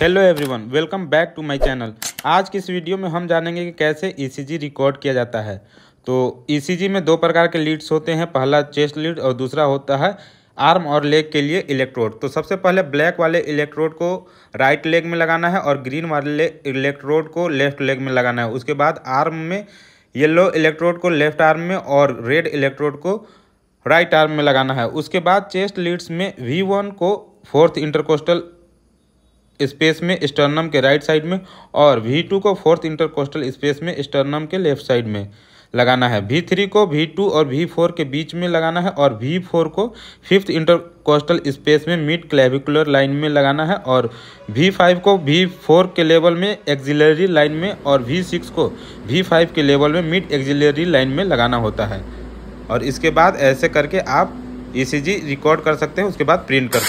hello everyone welcome back to my channel आज की इस वीडियो में हम जानेंगे कि कैसे ईसीजी e रिकॉर्ड किया जाता है तो ईसीजी e में दो प्रकार के लीड्स होते हैं पहला चेस्ट लीड और दूसरा होता है आर्म और लेग के लिए इलेक्ट्रोड तो सबसे पहले ब्लैक वाले इलेक्ट्रोड को राइट लेग में लगाना है और ग्रीन वाले इलेक्ट्रोड को लेफ्ट लेग में लगाना है उसके बाद आर्म में येल्लो इलेक्ट्रोड को लेफ्ट आर्म में और रेड इलेक्ट्रोड को राइट आर्म में लगाना है उसके बाद चेस्ट लीड्स में वी वन को फोर्थ इंटरकोस्टल स्पेस में स्टर्नम के राइट साइड में और वी टू को फोर्थ इंटरकोस्टल स्पेस में स्टर्नम के लेफ्ट साइड में लगाना है वी थ्री को वी टू और वी फोर के बीच में लगाना है और वी फोर को फिफ्थ इंटरकोस्टल स्पेस में मिड क्लेविकुलर लाइन में लगाना है और वी फाइव को वी फोर के लेवल में एक्जिलरी लाइन में और वी सिक्स को वी फाइव के लेवल में मिड एक्जिलरी लाइन में लगाना होता है और इसके बाद ऐसे करके आप ई e रिकॉर्ड कर सकते हैं उसके बाद प्रिंट कर